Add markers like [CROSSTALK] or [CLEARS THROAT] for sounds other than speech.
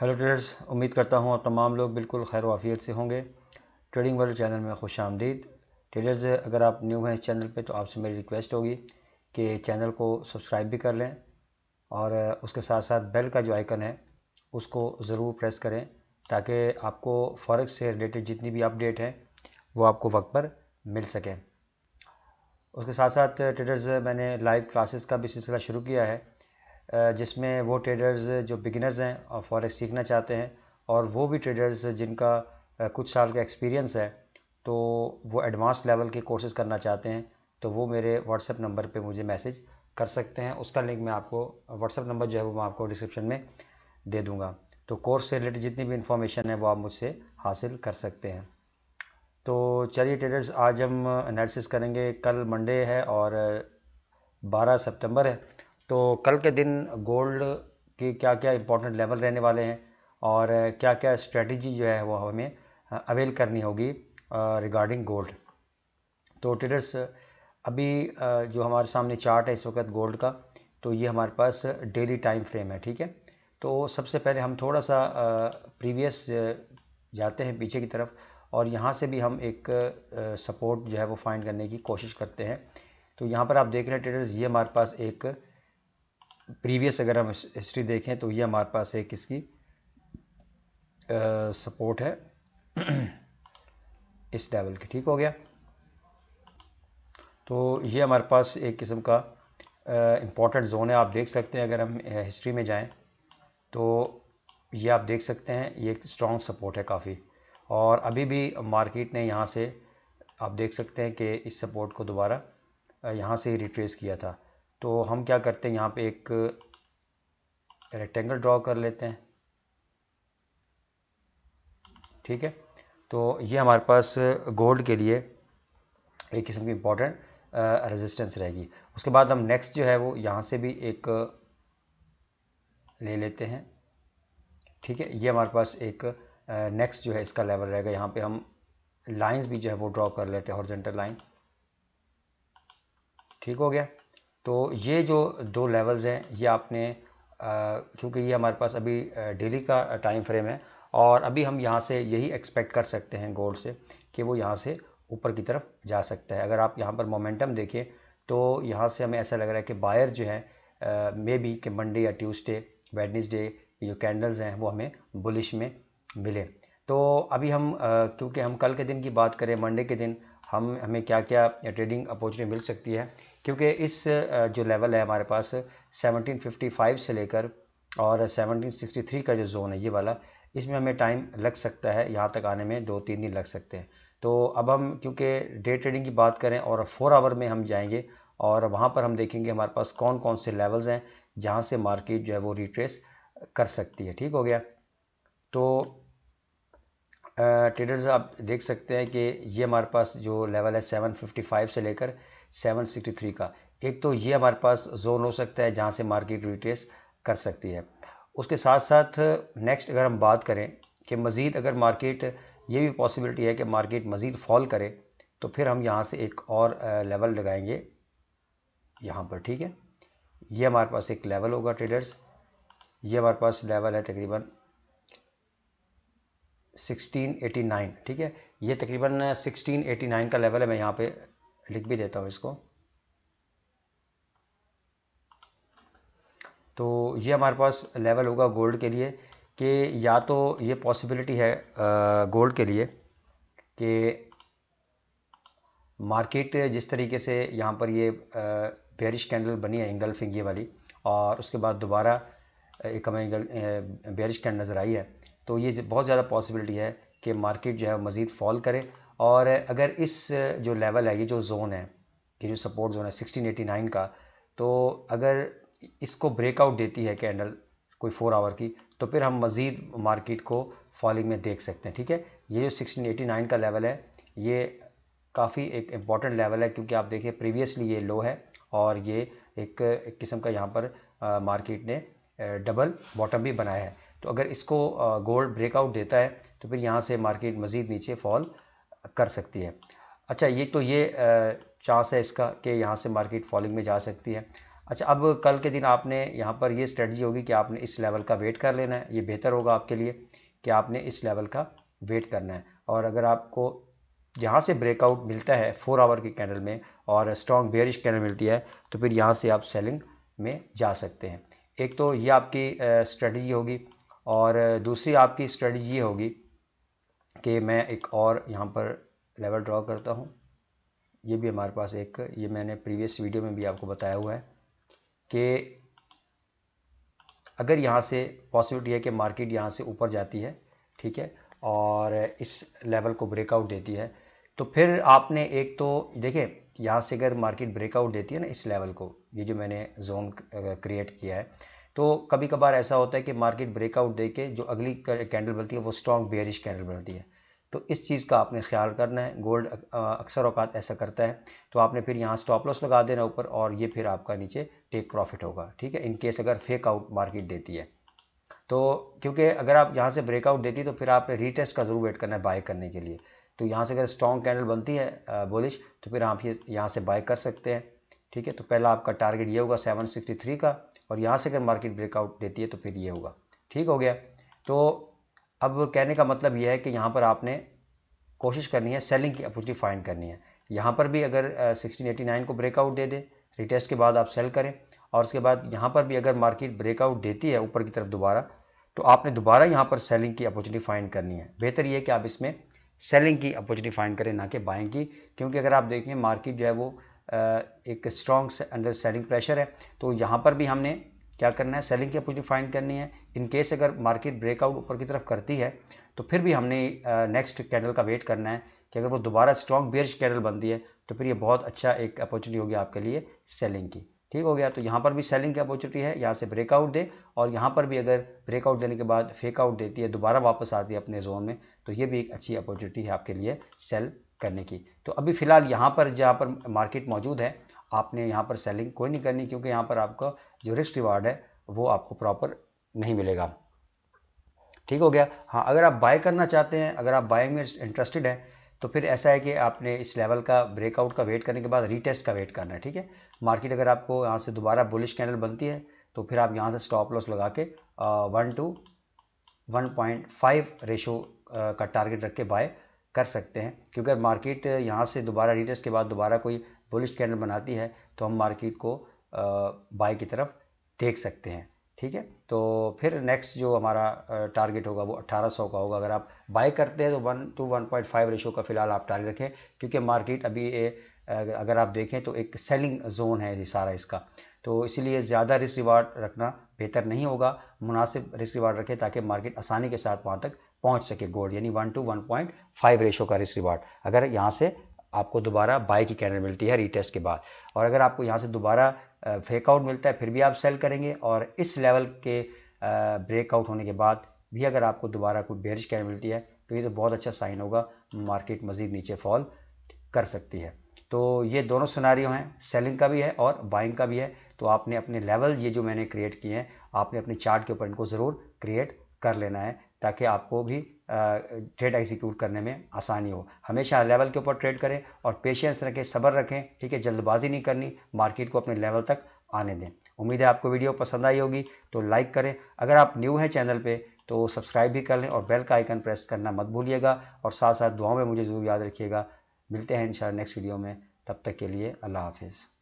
hello traders उम्मीद करता हूँ आप तमाम लोग बिल्कुल खैर वाफियत से होंगे ट्रेडिंग वर्ल्ड चैनल में खुश आमदीद ट्रेडर्स अगर आप न्यू हैं इस चैनल पे तो आपसे मेरी रिक्वेस्ट होगी कि चैनल को सब्सक्राइब भी कर लें और उसके साथ साथ बेल का जो आइकन है उसको ज़रूर प्रेस करें ताकि आपको फॉरेक्स से रिलेटेड जितनी भी अपडेट हैं वो आपको वक्त पर मिल सकें उसके साथ साथ ट्रेडर्स मैंने लाइव क्लासेस का भी सिलसिला शुरू किया है जिसमें वो ट्रेडर्स जो बिगिनर्स हैं और फॉरेक्स सीखना चाहते हैं और वो भी ट्रेडर्स जिनका कुछ साल का एक्सपीरियंस है तो वो एडवांस लेवल के कोर्सेज करना चाहते हैं तो वो मेरे व्हाट्सएप नंबर पे मुझे मैसेज कर सकते हैं उसका लिंक मैं आपको व्हाट्सएप नंबर जो है वो मैं आपको डिस्क्रिप्शन में दे दूँगा तो कोर्स से रिलेटेड जितनी भी इन्फॉर्मेशन है वो आप मुझसे हासिल कर सकते हैं तो चलिए ट्रेडर्स आज हम एनालिसिस करेंगे कल मंडे है और 12 सितंबर है तो कल के दिन गोल्ड के क्या क्या इंपॉर्टेंट लेवल रहने वाले हैं और क्या क्या स्ट्रेटजी जो है वो हमें अवेल करनी होगी रिगार्डिंग गोल्ड तो ट्रेडर्स अभी जो हमारे सामने चार्ट है इस वक्त गोल्ड का तो ये हमारे पास डेली टाइम फ्रेम है ठीक है तो सबसे पहले हम थोड़ा सा प्रीवियस जाते हैं पीछे की तरफ और यहाँ से भी हम एक सपोर्ट जो है वो फाइंड करने की कोशिश करते हैं तो यहाँ पर आप देख रहे हैं ट्रेडर्स ये हमारे पास एक प्रीवियस अगर हम हिस्ट्री देखें तो ये हमारे पास एक इसकी सपोर्ट है [CLEARS THROAT] इस लेवल की ठीक हो गया तो ये हमारे पास एक किस्म का इम्पोर्टेंट जोन है आप देख सकते हैं अगर हम हिस्ट्री में जाएं तो ये आप देख सकते हैं ये एक स्ट्रॉन्ग सपोर्ट है काफ़ी और अभी भी मार्केट ने यहाँ से आप देख सकते हैं कि इस सपोर्ट को दोबारा यहाँ से ही रिट्रेस किया था तो हम क्या करते हैं यहाँ पे एक रेक्टेंगल ड्रॉ कर लेते हैं ठीक है तो ये हमारे पास गोल्ड के लिए एक किस्म की इम्पॉर्टेंट रेजिस्टेंस रहेगी उसके बाद हम नेक्स्ट जो है वो यहाँ से भी एक ले लेते हैं ठीक है ये हमारे पास एक नेक्स्ट जो है इसका लेवल रहेगा यहाँ पे हम लाइंस भी जो है वो ड्रॉ कर लेते हैं हॉर्जेंटल लाइन ठीक हो गया तो ये जो दो लेवल्स हैं ये आपने क्योंकि ये हमारे पास अभी डेली का टाइम फ्रेम है और अभी हम यहाँ से यही एक्सपेक्ट कर सकते हैं गोल्ड से कि वो यहाँ से ऊपर की तरफ जा सकता है अगर आप यहाँ पर मोमेंटम देखें तो यहाँ से हमें ऐसा लग रहा है कि बायर जो है मे बी कि मंडे या ट्यूसडे वेडनेसडे जो कैंडल्स हैं वो हमें बुलिश में मिले तो अभी हम क्योंकि हम कल के दिन की बात करें मंडे के दिन हम हमें क्या क्या ट्रेडिंग अपॉर्चुनिटी मिल सकती है क्योंकि इस जो लेवल है हमारे पास 1755 से लेकर और 1763 का जो जोन है ये वाला इसमें हमें टाइम लग सकता है यहाँ तक आने में दो तीन दिन लग सकते हैं तो अब हम क्योंकि डे ट्रेडिंग की बात करें और फोर आवर में हम जाएंगे और वहाँ पर हम देखेंगे हमारे पास कौन कौन से लेवल्स हैं जहाँ से मार्केट जो है वो रिट्रेस कर सकती है ठीक हो गया तो ट्रेडर्स आप देख सकते हैं कि ये हमारे पास जो लेवल है फाइव से लेकर 763 का एक तो ये हमारे पास जोन हो सकता है जहाँ से मार्केट रिटेस कर सकती है उसके साथ साथ नेक्स्ट अगर हम बात करें कि मज़ीद अगर मार्केट ये भी पॉसिबिलिटी है कि मार्केट मज़ीद फॉल करे तो फिर हम यहाँ से एक और लेवल लगाएंगे यहाँ पर ठीक है ये हमारे पास एक लेवल होगा ट्रेडर्स ये हमारे पास लेवल है तकरीबन 1689 ठीक है ये तकरीबन 1689 का लेवल है मैं यहाँ पे लिख भी देता हूँ इसको तो ये हमारे पास लेवल होगा गोल्ड के लिए कि या तो ये पॉसिबिलिटी है गोल्ड के लिए कि मार्केट जिस तरीके से यहाँ पर ये बेरिश कैंडल बनी है इंगल्फिंग ये वाली और उसके बाद दोबारा एक हमें बेरिश कैंडल नज़र आई है तो ये बहुत ज़्यादा पॉसिबिलिटी है कि मार्केट जो है मज़ीद फॉल करे और अगर इस जो लेवल है ये जो जोन है ये जो सपोर्ट जोन है 1689 का तो अगर इसको ब्रेकआउट देती है कैंडल कोई फोर आवर की तो फिर हम मज़ीद मार्केट को फॉलिंग में देख सकते हैं ठीक है ये जो 1689 का लेवल है ये काफ़ी एक इम्पॉर्टेंट लेवल है क्योंकि आप देखिए प्रीवियसली ये लो है और ये एक, एक किस्म का यहाँ पर मार्केट ने डबल बॉटम भी बनाया है तो अगर इसको गोल्ड ब्रेकआउट देता है तो फिर यहाँ से मार्केट मज़ीद नीचे फॉल कर सकती है अच्छा ये तो ये चांस है इसका कि यहाँ से मार्केट फॉलिंग में जा सकती है अच्छा अब कल के दिन आपने यहाँ पर ये स्ट्रेटजी होगी कि आपने इस लेवल का वेट कर लेना है ये बेहतर होगा आपके लिए कि आपने इस लेवल का वेट करना है और अगर आपको यहाँ से ब्रेकआउट मिलता है फोर आवर के कैंडल में और स्ट्रॉन्ग बेरिश कैंडल मिलती है तो फिर यहाँ से आप सेलिंग में जा सकते हैं एक तो ये आपकी स्ट्रेटजी होगी और दूसरी आपकी स्ट्रेटजी ये होगी कि मैं एक और यहाँ पर लेवल ड्रॉ करता हूँ ये भी हमारे पास एक ये मैंने प्रीवियस वीडियो में भी आपको बताया हुआ है कि अगर यहाँ से पॉसिबिलिटी है कि मार्केट यहाँ से ऊपर जाती है ठीक है और इस लेवल को ब्रेकआउट देती है तो फिर आपने एक तो देखिए यहाँ से अगर मार्केट ब्रेकआउट देती है ना इस लेवल को ये जो मैंने जोन क्रिएट किया है तो कभी कभार ऐसा होता है कि मार्केट ब्रेकआउट दे के जो अगली कैंडल बनती है वो स्ट्रॉन्ग बेयरिश कैंडल बनती है तो इस चीज़ का आपने ख्याल करना है गोल्ड अक्सर अवकात ऐसा करता है तो आपने फिर यहाँ स्टॉप लॉस लगा देना ऊपर और ये फिर आपका नीचे टेक प्रॉफिट होगा ठीक है इनकेस अगर फेक आउट मार्केट देती है तो क्योंकि अगर आप यहाँ से ब्रेकआउट देती है तो फिर आपने रीटेस्ट का ज़रूर वेट करना है बाय करने के लिए तो यहाँ से अगर स्ट्रॉन्ग कैंडल बनती है बोलिश तो फिर आप ये यहाँ से बाय कर सकते हैं ठीक है तो पहला आपका टारगेट ये होगा 763 का और यहाँ से अगर मार्केट ब्रेकआउट देती है तो फिर ये होगा ठीक हो गया तो अब कहने का मतलब यह है कि यहाँ पर आपने कोशिश करनी है सेलिंग की अपॉर्चुनिटी फाइंड करनी है यहाँ पर भी अगर सिक्सटीन एटी नाइन को ब्रेकआउट दे दे रिटेस्ट के बाद आप सेल करें और उसके बाद यहाँ पर भी अगर मार्केट ब्रेकआउट देती है ऊपर की तरफ दोबारा तो आपने दोबारा यहाँ पर सेलिंग की अपॉर्चुनिटी फाइंड करनी है बेहतर ये कि आप इसमें सेलिंग की अपॉर्चुनिटी फाइंड करें ना कि बाइंग की क्योंकि अगर आप देखें मार्केट जो है वो एक स्ट्रॉन्ग अंडर सेलिंग प्रेशर है तो यहाँ पर भी हमने क्या करना है सेलिंग की अपोजिट फाइंड करनी है इन केस अगर मार्केट ब्रेकआउट ऊपर की तरफ करती है तो फिर भी हमने नेक्स्ट कैंडल का वेट करना है कि अगर वो दोबारा स्ट्रॉन्ग बेरिश कैंडल बनती है तो फिर ये बहुत अच्छा एक अपॉर्चुनिटी होगी आपके लिए सेलिंग की ठीक हो गया तो यहाँ पर भी सेलिंग की अपॉर्चुनिटी है यहाँ से ब्रेकआउट दे और यहाँ पर भी अगर ब्रेकआउट देने के बाद फेकआउट देती है दोबारा वापस आती है अपने जोन में तो ये भी एक अच्छी अपॉर्चुनिटी है आपके लिए सेल करने की तो अभी फ़िलहाल यहाँ पर जहाँ पर मार्केट मौजूद है आपने यहाँ पर सेलिंग कोई नहीं करनी क्योंकि यहाँ पर आपका जो रिस्क रिवार्ड है वो आपको प्रॉपर नहीं मिलेगा ठीक हो गया हाँ अगर आप बाय करना चाहते हैं अगर आप बाइंग में इंटरेस्टेड हैं तो फिर ऐसा है कि आपने इस लेवल का ब्रेकआउट का वेट करने के बाद रीटेस्ट का वेट करना है ठीक है मार्केट अगर आपको यहाँ से दोबारा बुलिश कैंडल बनती है तो फिर आप यहाँ से स्टॉप लॉस लगा के one two one point five ratio का टारगेट रख के बाय कर सकते हैं क्योंकि अगर मार्केट यहाँ से दोबारा रिटेस्ट के बाद दोबारा कोई बुलिश कैंडल बनाती है तो हम मार्केट को बाय की तरफ देख सकते हैं ठीक है तो फिर नेक्स्ट जो हमारा टारगेट होगा वो 1800 का होगा अगर आप बाय करते हैं तो one two one point five ratio का फिलहाल आप टारगेट रखें क्योंकि मार्केट अभी ए, अगर आप देखें तो एक सेलिंग जोन है सारा इसका तो इसलिए ज़्यादा रिस्क रिवार्ड रखना बेहतर नहीं होगा मुनासिब रिस्क रिवार्ड रखें ताकि मार्केट आसानी के साथ वहाँ तक पहुंच सके गोल्ड यानी one two one point five ratio का रिस्क रिवार्ड अगर यहाँ से आपको दोबारा बाय की कैंडल मिलती है रीटेस्ट के बाद और अगर आपको यहाँ से दोबारा फेकआउट मिलता है फिर भी आप सेल करेंगे और इस लेवल के ब्रेकआउट होने के बाद भी अगर आपको दोबारा कोई बेरिश कैंडल मिलती है तो ये तो बहुत अच्छा साइन होगा मार्केट मज़ीद नीचे फॉल कर सकती है तो ये दोनों सुनारियों हैं सेलिंग का भी है और बाइंग का भी है तो आपने अपने लेवल ये जो मैंने क्रिएट किए हैं आपने अपने चार्ट के ऊपर इनको ज़रूर क्रिएट कर लेना है ताकि आपको भी ट्रेड एग्जीक्यूट करने में आसानी हो हमेशा लेवल के ऊपर ट्रेड करें और पेशेंस रखें सब्र रखें ठीक है जल्दबाजी नहीं करनी मार्केट को अपने लेवल तक आने दें उम्मीद है आपको वीडियो पसंद आई होगी तो लाइक करें अगर आप न्यू हैं चैनल पे तो सब्सक्राइब भी कर लें और बेल का आइकन प्रेस करना मत भूलिएगा और साथ साथ दुआओं में मुझे ज़रूर याद रखिएगा मिलते हैं इंशाल्लाह नेक्स्ट वीडियो में तब तक के लिए अल्लाह हाफिज़